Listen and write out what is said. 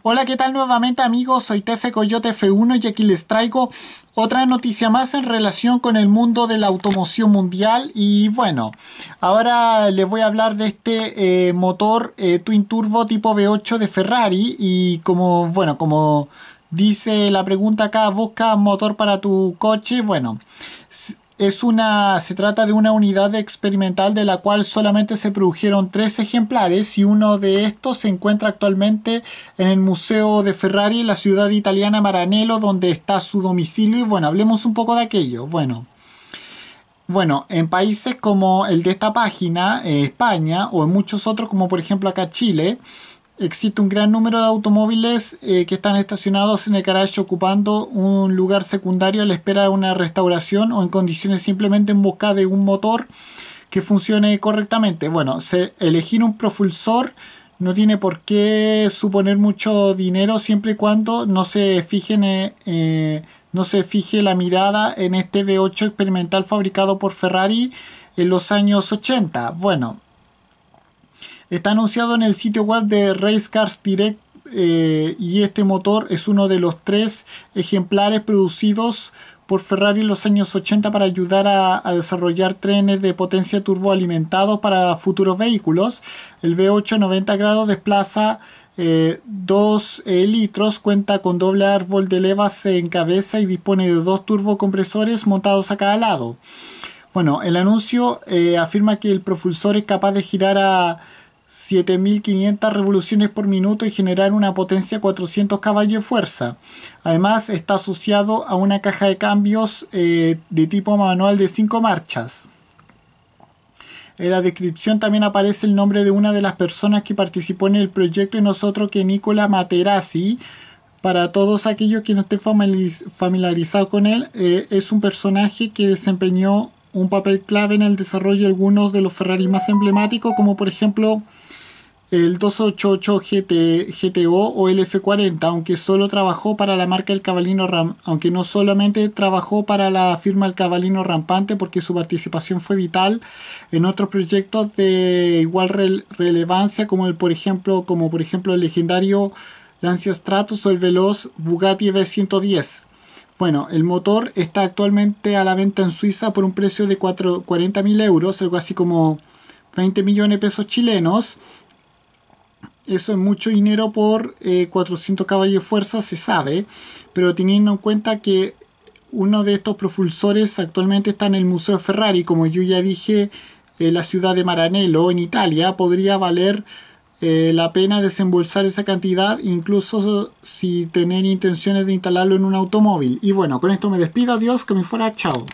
Hola, ¿qué tal nuevamente amigos? Soy Tefe Coyote F1 y aquí les traigo otra noticia más en relación con el mundo de la automoción mundial. Y bueno, ahora les voy a hablar de este eh, motor eh, Twin Turbo tipo V8 de Ferrari. Y como, bueno, como dice la pregunta acá, busca motor para tu coche. Bueno, es una, se trata de una unidad experimental de la cual solamente se produjeron tres ejemplares y uno de estos se encuentra actualmente en el Museo de Ferrari en la ciudad italiana Maranello donde está su domicilio y bueno, hablemos un poco de aquello. Bueno, bueno, en países como el de esta página, eh, España, o en muchos otros como por ejemplo acá Chile, existe un gran número de automóviles eh, que están estacionados en el garage ocupando un lugar secundario a la espera de una restauración o en condiciones simplemente en busca de un motor que funcione correctamente. Bueno, elegir un propulsor no tiene por qué suponer mucho dinero siempre y cuando no se eh, no se fije la mirada en este V8 experimental fabricado por Ferrari en los años 80. Bueno, Está anunciado en el sitio web de Race Cars Direct eh, y este motor es uno de los tres ejemplares producidos por Ferrari en los años 80 para ayudar a, desarrollar trenes de potencia turboalimentados para futuros vehículos. El V8 90 grados desplaza 2 eh, litros, cuenta con doble árbol de levas en cabeza y dispone de dos turbocompresores montados a cada lado. Bueno, el anuncio eh, afirma que el propulsor es capaz de girar a 7500 revoluciones por minuto y generar una potencia 400 caballos de fuerza. Además está asociado a una caja de cambios eh, de tipo manual de 5 marchas. En la descripción también aparece el nombre de una de las personas que participó en el proyecto y nosotros que Nicola Materazzi. Para todos aquellos que no estén familiarizados con él, eh, es un personaje que desempeñó un papel clave en el desarrollo de algunos de los Ferrari más emblemáticos, como por ejemplo el 288 GT, GTO o el F40, aunque solo trabajó para la marca El Cabalino aunque no solamente trabajó para la firma El Cabalino Rampante, porque su participación fue vital en otros proyectos de igual relevancia, como el por ejemplo, como por ejemplo el legendario Lancia Stratos o el veloz Bugatti v 110 bueno, el motor está actualmente a la venta en Suiza por un precio de 40.000 euros, algo así como 20 millones de pesos chilenos. Eso es mucho dinero por 400 eh, caballos de fuerza, se sabe, pero teniendo en cuenta que uno de estos propulsores actualmente está en el Museo Ferrari, como yo ya dije, en la ciudad de Maranello, en Italia, podría valer eh, la pena desembolsar esa cantidad, incluso si tener intenciones de instalarlo en un automóvil. Y bueno, con esto me despido, adiós, que me fuera, chao.